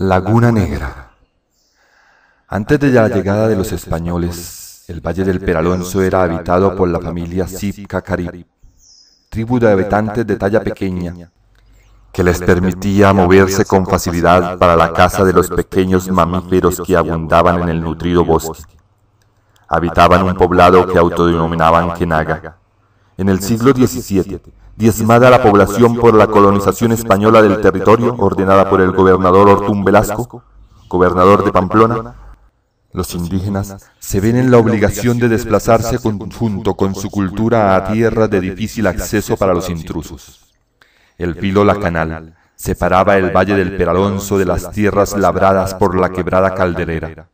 Laguna Negra. Antes de la llegada de los españoles, el Valle del Peralonso era habitado por la familia Sipka tribu de habitantes de talla pequeña, que les permitía moverse con facilidad para la caza de los pequeños mamíferos que abundaban en el nutrido bosque. Habitaban un poblado que autodenominaban Kenaga. En el siglo XVII, diezmada la población por la colonización española del territorio ordenada por el gobernador Ortún Velasco, gobernador de Pamplona, los indígenas se ven en la obligación de desplazarse junto con su cultura a tierra de difícil acceso para los intrusos. El filo La Canal separaba el valle del Peralonso de las tierras labradas por la quebrada calderera.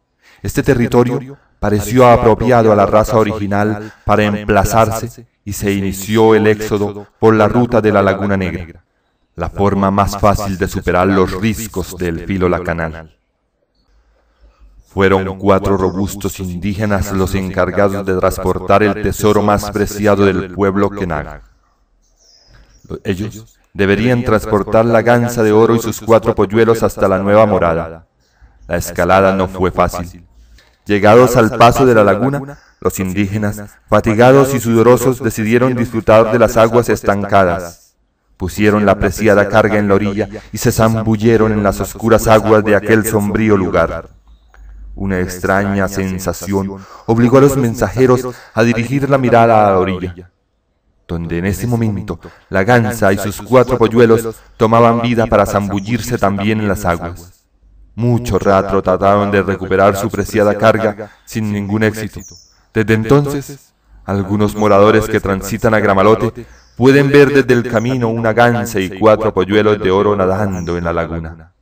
Este territorio pareció apropiado a la raza original para emplazarse y se inició el éxodo por la ruta de la Laguna Negra, la forma más fácil de superar los riscos del filo lacanal. Fueron cuatro robustos indígenas los encargados de transportar el tesoro más preciado del pueblo Kenag. Ellos deberían transportar la ganza de oro y sus cuatro polluelos hasta la nueva morada. La escalada no fue fácil. Llegados al paso de la laguna, los indígenas, fatigados y sudorosos, decidieron disfrutar de las aguas estancadas. Pusieron la preciada carga en la orilla y se zambulleron en las oscuras aguas de aquel sombrío lugar. Una extraña sensación obligó a los mensajeros a dirigir la mirada a la orilla, donde en ese momento la gansa y sus cuatro polluelos tomaban vida para zambullirse también en las aguas. Mucho rato trataron de recuperar su preciada carga sin ningún éxito. Desde entonces, algunos moradores que transitan a Gramalote pueden ver desde el camino una gansa y cuatro polluelos de oro nadando en la laguna.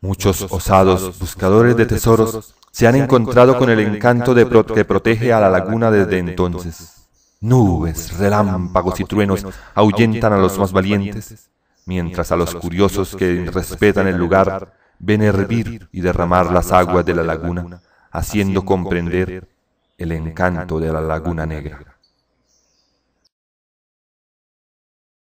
Muchos osados buscadores de tesoros se han encontrado con el encanto de que protege a la laguna desde entonces. Nubes, relámpagos y truenos ahuyentan a los más valientes, mientras a los curiosos que respetan el lugar ven hervir y derramar las aguas de la laguna, haciendo comprender el encanto de la Laguna Negra.